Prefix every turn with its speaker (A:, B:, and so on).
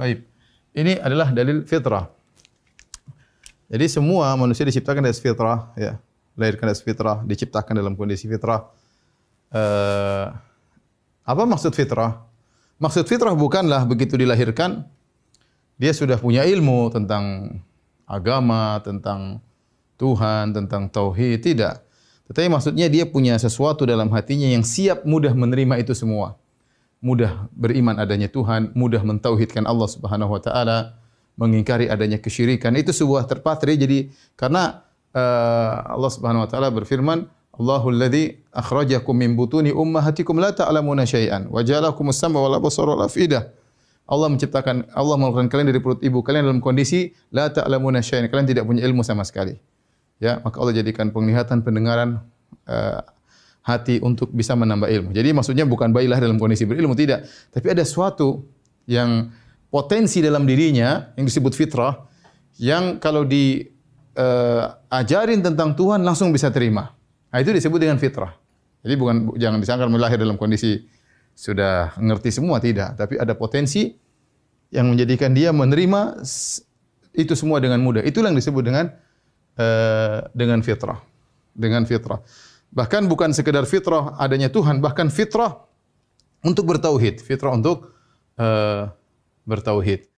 A: Baik. Ini adalah dalil fitrah. Jadi semua manusia diciptakan dari fitrah, ya. Lahirkan dari fitrah, diciptakan dalam kondisi fitrah. Uh, apa maksud fitrah? Maksud fitrah bukanlah begitu dilahirkan dia sudah punya ilmu tentang agama, tentang Tuhan, tentang tauhid, tidak. Tetapi maksudnya dia punya sesuatu dalam hatinya yang siap mudah menerima itu semua mudah beriman adanya Tuhan, mudah mentauhidkan Allah Subhanahu wa taala, mengingkari adanya kesyirikan. Itu sebuah terpatri jadi karena uh, Allah Subhanahu wa taala berfirman, Allahul ladzi akhrajakum min butuni ummahatikum la ta'lamuna syai'an wa ja'alakum as-sam'a wal basara wal afidah. Allah menciptakan Allah mengeluarkan kalian dari perut ibu kalian dalam kondisi la ta'lamuna syai'an. Kalian tidak punya ilmu sama sekali. Ya, maka Allah jadikan penglihatan, pendengaran, uh, hati untuk bisa menambah ilmu. Jadi maksudnya bukan bayi lahir dalam kondisi berilmu tidak, tapi ada suatu yang potensi dalam dirinya yang disebut fitrah yang kalau diajarin eh, uh, tentang Tuhan langsung bisa terima. Nah, itu disebut dengan fitrah. Jadi bukan jangan disangkal melahir dalam kondisi sudah ngerti semua tidak, tapi ada potensi yang menjadikan dia menerima itu semua dengan mudah. Itulah yang disebut dengan uh, dengan fitrah. Dengan fitrah. Bahkan bukan sekedar fitrah adanya Tuhan, bahkan fitrah untuk bertauhid, fitrah untuk uh, bertauhid.